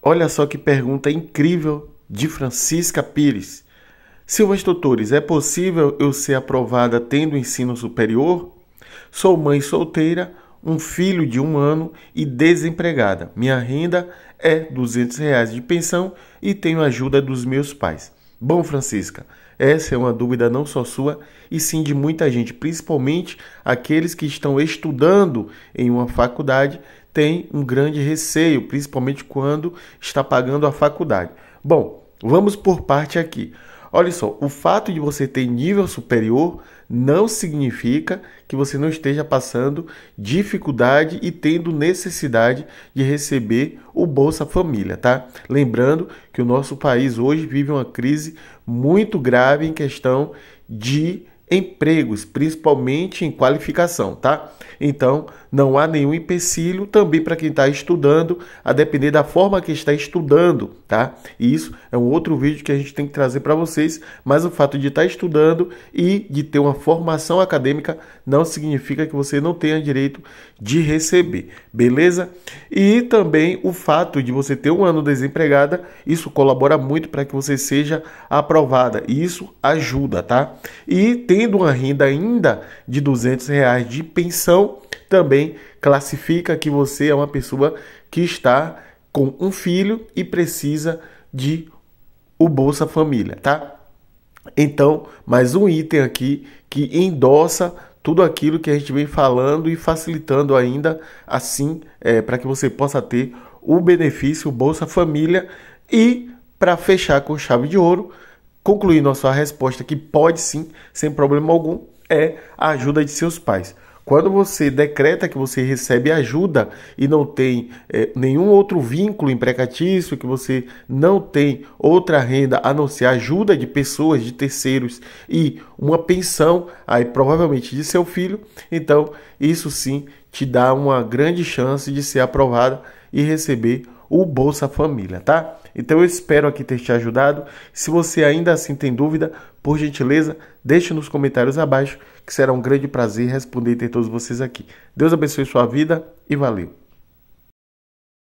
Olha só que pergunta incrível de Francisca Pires. Silvas Doutores, é possível eu ser aprovada tendo ensino superior? Sou mãe solteira, um filho de um ano e desempregada. Minha renda é R$ 200 reais de pensão e tenho ajuda dos meus pais. Bom, Francisca, essa é uma dúvida não só sua, e sim de muita gente, principalmente aqueles que estão estudando em uma faculdade, tem um grande receio, principalmente quando está pagando a faculdade. Bom, vamos por parte aqui. Olha só, o fato de você ter nível superior não significa que você não esteja passando dificuldade e tendo necessidade de receber o Bolsa Família, tá? Lembrando que o nosso país hoje vive uma crise muito grave em questão de empregos, principalmente em qualificação, tá? Então, não há nenhum empecilho também para quem está estudando, a depender da forma que está estudando, tá? E isso é um outro vídeo que a gente tem que trazer para vocês, mas o fato de estar tá estudando e de ter uma formação acadêmica não significa que você não tenha direito de receber, beleza? E também o fato de você ter um ano desempregada, isso colabora muito para que você seja aprovada, e isso ajuda, tá? E tendo uma renda ainda de 200 reais de pensão, também também classifica que você é uma pessoa que está com um filho e precisa de o Bolsa Família, tá? Então, mais um item aqui que endossa tudo aquilo que a gente vem falando e facilitando ainda assim é, para que você possa ter o benefício Bolsa Família e para fechar com chave de ouro, concluir nossa resposta que pode sim, sem problema algum, é a ajuda de seus pais. Quando você decreta que você recebe ajuda e não tem é, nenhum outro vínculo empregatício, que você não tem outra renda a não ser ajuda de pessoas, de terceiros e uma pensão, aí provavelmente de seu filho, então isso sim te dá uma grande chance de ser aprovada e receber o Bolsa Família, tá? Então eu espero aqui ter te ajudado. Se você ainda assim tem dúvida, por gentileza, deixe nos comentários abaixo, que será um grande prazer responder e ter todos vocês aqui. Deus abençoe sua vida e valeu!